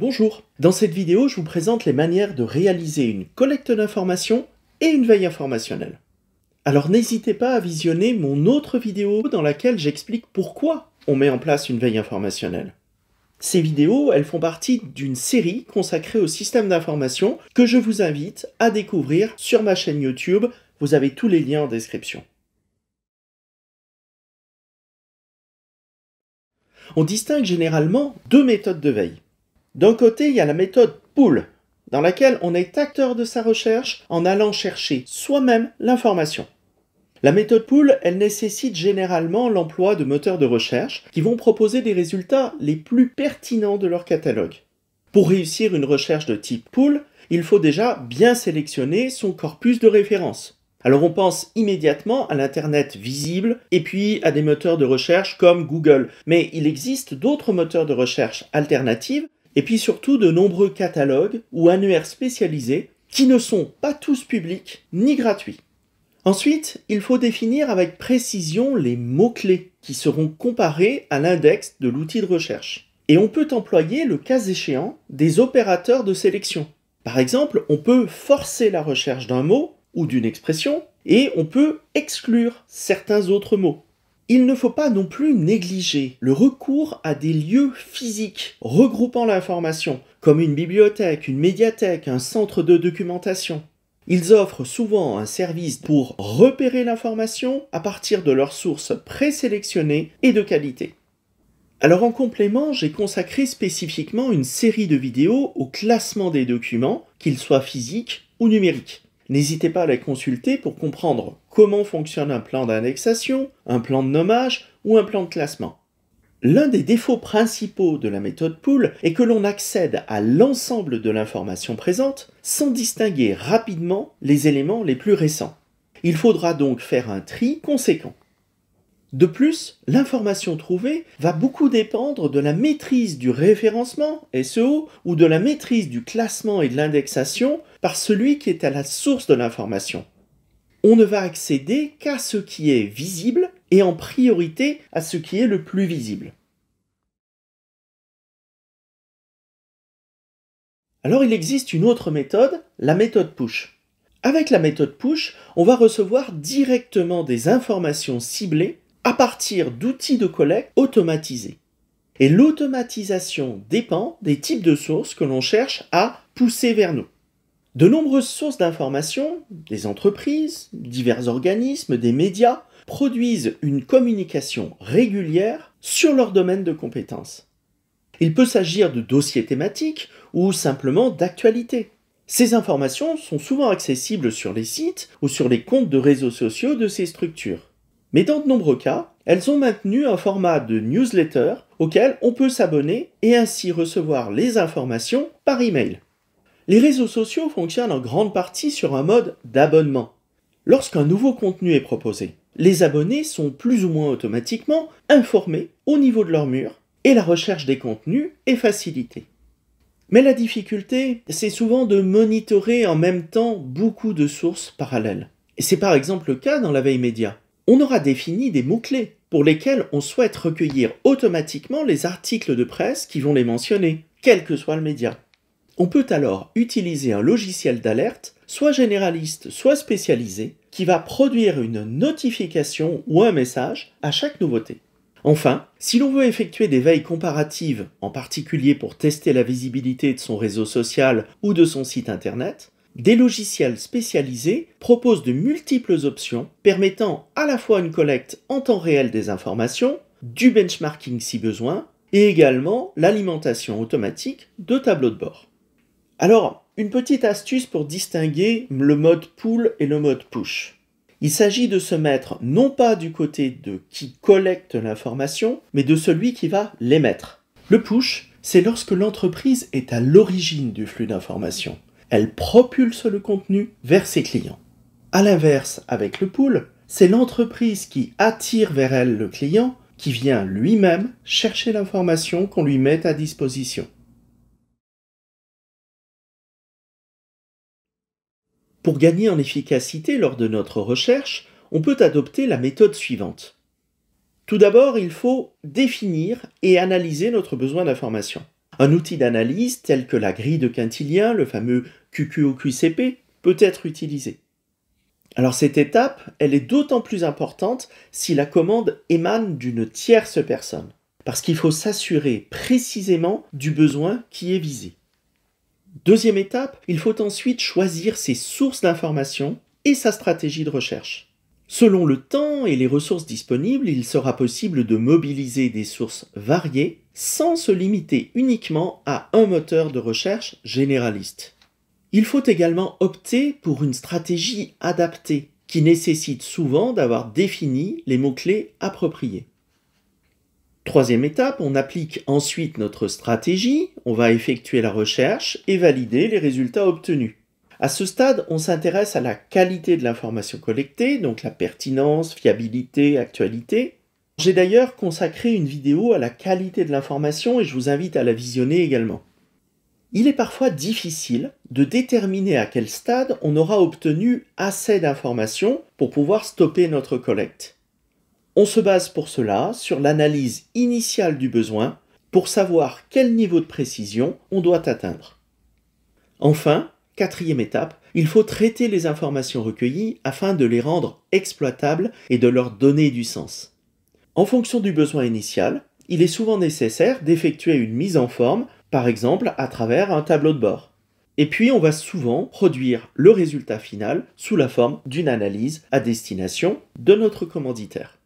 Bonjour Dans cette vidéo, je vous présente les manières de réaliser une collecte d'informations et une veille informationnelle. Alors n'hésitez pas à visionner mon autre vidéo dans laquelle j'explique pourquoi on met en place une veille informationnelle. Ces vidéos, elles font partie d'une série consacrée au système d'information que je vous invite à découvrir sur ma chaîne YouTube. Vous avez tous les liens en description. On distingue généralement deux méthodes de veille. D'un côté, il y a la méthode pool, dans laquelle on est acteur de sa recherche en allant chercher soi-même l'information. La méthode pool, elle nécessite généralement l'emploi de moteurs de recherche qui vont proposer des résultats les plus pertinents de leur catalogue. Pour réussir une recherche de type pool, il faut déjà bien sélectionner son corpus de référence. Alors on pense immédiatement à l'Internet visible et puis à des moteurs de recherche comme Google, mais il existe d'autres moteurs de recherche alternatifs et puis surtout de nombreux catalogues ou annuaires spécialisés qui ne sont pas tous publics ni gratuits. Ensuite, il faut définir avec précision les mots-clés qui seront comparés à l'index de l'outil de recherche. Et on peut employer, le cas échéant, des opérateurs de sélection. Par exemple, on peut forcer la recherche d'un mot ou d'une expression et on peut exclure certains autres mots. Il ne faut pas non plus négliger le recours à des lieux physiques regroupant l'information, comme une bibliothèque, une médiathèque, un centre de documentation. Ils offrent souvent un service pour repérer l'information à partir de leurs sources présélectionnées et de qualité. Alors en complément, j'ai consacré spécifiquement une série de vidéos au classement des documents, qu'ils soient physiques ou numériques. N'hésitez pas à les consulter pour comprendre comment fonctionne un plan d'annexation, un plan de nommage ou un plan de classement. L'un des défauts principaux de la méthode pool est que l'on accède à l'ensemble de l'information présente sans distinguer rapidement les éléments les plus récents. Il faudra donc faire un tri conséquent. De plus, l'information trouvée va beaucoup dépendre de la maîtrise du référencement SEO ou de la maîtrise du classement et de l'indexation par celui qui est à la source de l'information. On ne va accéder qu'à ce qui est visible et en priorité à ce qui est le plus visible. Alors il existe une autre méthode, la méthode push. Avec la méthode push, on va recevoir directement des informations ciblées à partir d'outils de collecte automatisés. Et l'automatisation dépend des types de sources que l'on cherche à pousser vers nous. De nombreuses sources d'informations, des entreprises, divers organismes, des médias, produisent une communication régulière sur leur domaine de compétences. Il peut s'agir de dossiers thématiques ou simplement d'actualités. Ces informations sont souvent accessibles sur les sites ou sur les comptes de réseaux sociaux de ces structures. Mais dans de nombreux cas, elles ont maintenu un format de newsletter auquel on peut s'abonner et ainsi recevoir les informations par email. Les réseaux sociaux fonctionnent en grande partie sur un mode d'abonnement. Lorsqu'un nouveau contenu est proposé, les abonnés sont plus ou moins automatiquement informés au niveau de leur mur et la recherche des contenus est facilitée. Mais la difficulté, c'est souvent de monitorer en même temps beaucoup de sources parallèles. Et c'est par exemple le cas dans la veille média on aura défini des mots-clés pour lesquels on souhaite recueillir automatiquement les articles de presse qui vont les mentionner, quel que soit le média. On peut alors utiliser un logiciel d'alerte, soit généraliste, soit spécialisé, qui va produire une notification ou un message à chaque nouveauté. Enfin, si l'on veut effectuer des veilles comparatives, en particulier pour tester la visibilité de son réseau social ou de son site internet, des logiciels spécialisés proposent de multiples options permettant à la fois une collecte en temps réel des informations, du benchmarking si besoin, et également l'alimentation automatique de tableaux de bord. Alors, une petite astuce pour distinguer le mode pull et le mode push. Il s'agit de se mettre non pas du côté de qui collecte l'information, mais de celui qui va l'émettre. Le push, c'est lorsque l'entreprise est à l'origine du flux d'informations elle propulse le contenu vers ses clients. A l'inverse, avec le pool, c'est l'entreprise qui attire vers elle le client qui vient lui-même chercher l'information qu'on lui met à disposition. Pour gagner en efficacité lors de notre recherche, on peut adopter la méthode suivante. Tout d'abord, il faut définir et analyser notre besoin d'information. Un outil d'analyse tel que la grille de Quintilien, le fameux QQOQCP peut être utilisé. Alors cette étape, elle est d'autant plus importante si la commande émane d'une tierce personne, parce qu'il faut s'assurer précisément du besoin qui est visé. Deuxième étape, il faut ensuite choisir ses sources d'information et sa stratégie de recherche. Selon le temps et les ressources disponibles, il sera possible de mobiliser des sources variées sans se limiter uniquement à un moteur de recherche généraliste. Il faut également opter pour une stratégie adaptée, qui nécessite souvent d'avoir défini les mots-clés appropriés. Troisième étape, on applique ensuite notre stratégie, on va effectuer la recherche et valider les résultats obtenus. À ce stade, on s'intéresse à la qualité de l'information collectée, donc la pertinence, fiabilité, actualité. J'ai d'ailleurs consacré une vidéo à la qualité de l'information et je vous invite à la visionner également. Il est parfois difficile de déterminer à quel stade on aura obtenu assez d'informations pour pouvoir stopper notre collecte. On se base pour cela sur l'analyse initiale du besoin pour savoir quel niveau de précision on doit atteindre. Enfin, quatrième étape, il faut traiter les informations recueillies afin de les rendre exploitables et de leur donner du sens. En fonction du besoin initial, il est souvent nécessaire d'effectuer une mise en forme par exemple à travers un tableau de bord. Et puis on va souvent produire le résultat final sous la forme d'une analyse à destination de notre commanditaire.